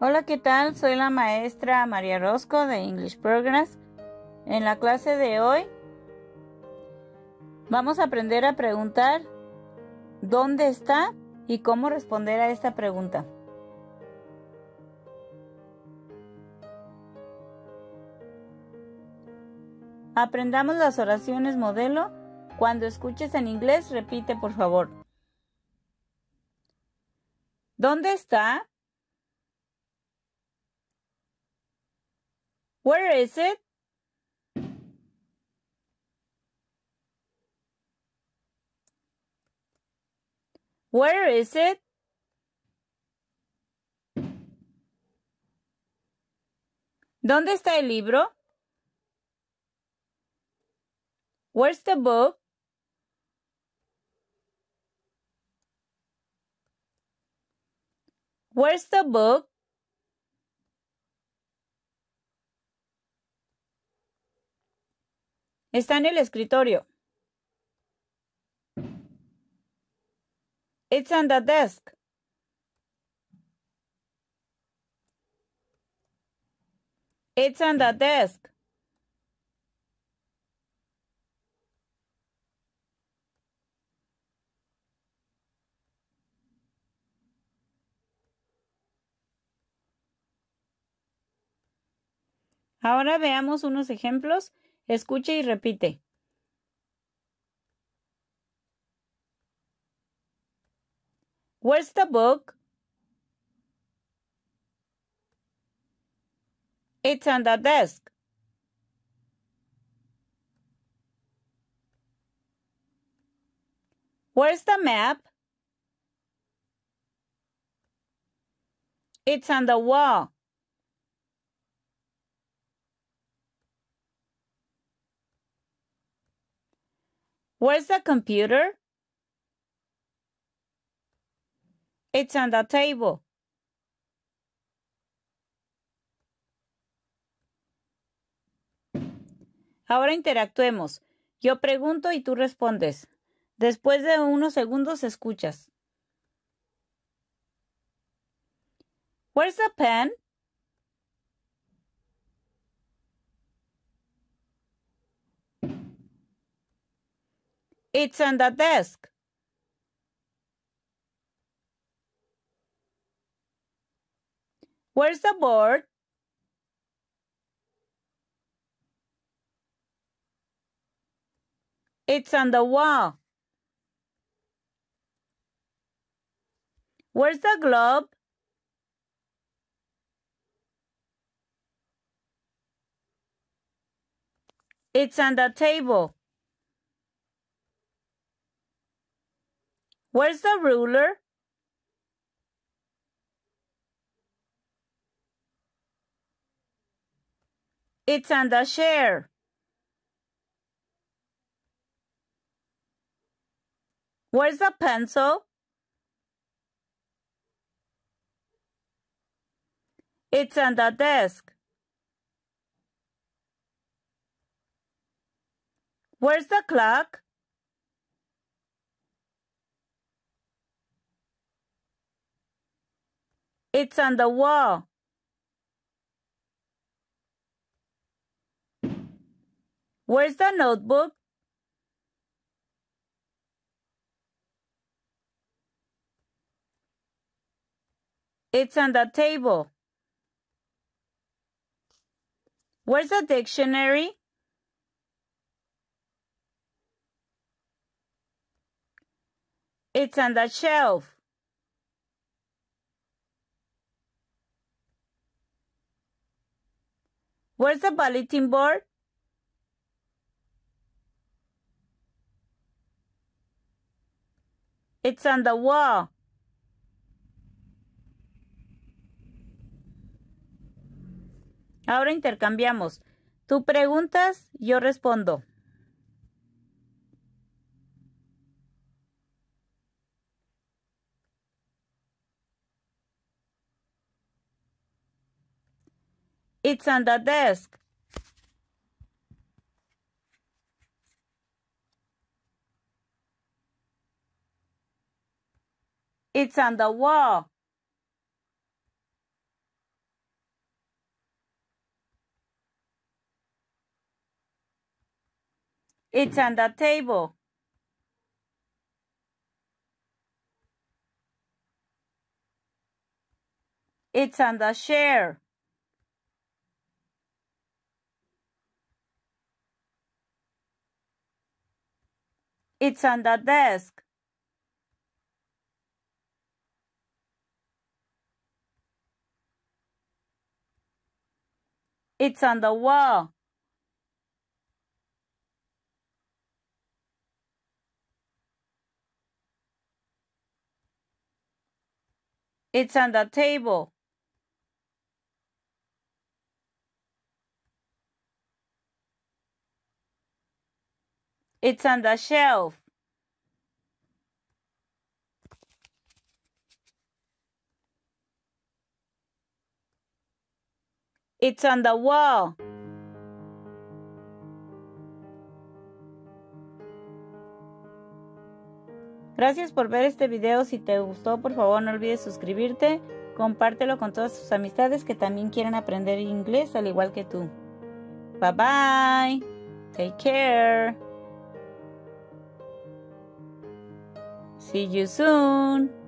Hola, ¿qué tal? Soy la maestra María Rosco de English Progress. En la clase de hoy vamos a aprender a preguntar dónde está y cómo responder a esta pregunta. Aprendamos las oraciones modelo. Cuando escuches en inglés, repite por favor. ¿Dónde está? Where is it? Where is it? ¿Dónde está el libro? Where's the book? Where's the book? Está en el escritorio. It's on the desk. It's on the desk. Ahora veamos unos ejemplos Escucha y repite. Where's the book? It's on the desk. Where's the map? It's on the wall. Where's the computer? It's on the table. Ahora interactuemos. Yo pregunto y tú respondes. Después de unos segundos escuchas. Where's the pen? It's on the desk. Where's the board? It's on the wall. Where's the globe? It's on the table. Where's the ruler? It's on the chair. Where's the pencil? It's on the desk. Where's the clock? It's on the wall. Where's the notebook? It's on the table. Where's the dictionary? It's on the shelf. Where's the bulletin board? It's on the wall. Ahora intercambiamos. Tú preguntas, yo respondo. It's on the desk. It's on the wall. It's on the table. It's on the chair. It's on the desk. It's on the wall. It's on the table. It's on the shelf. It's on the wall. Gracias por ver este video. Si te gustó, por favor no olvides suscribirte. Compártelo con todas tus amistades que también quieren aprender inglés al igual que tú. Bye bye. Take care. See you soon.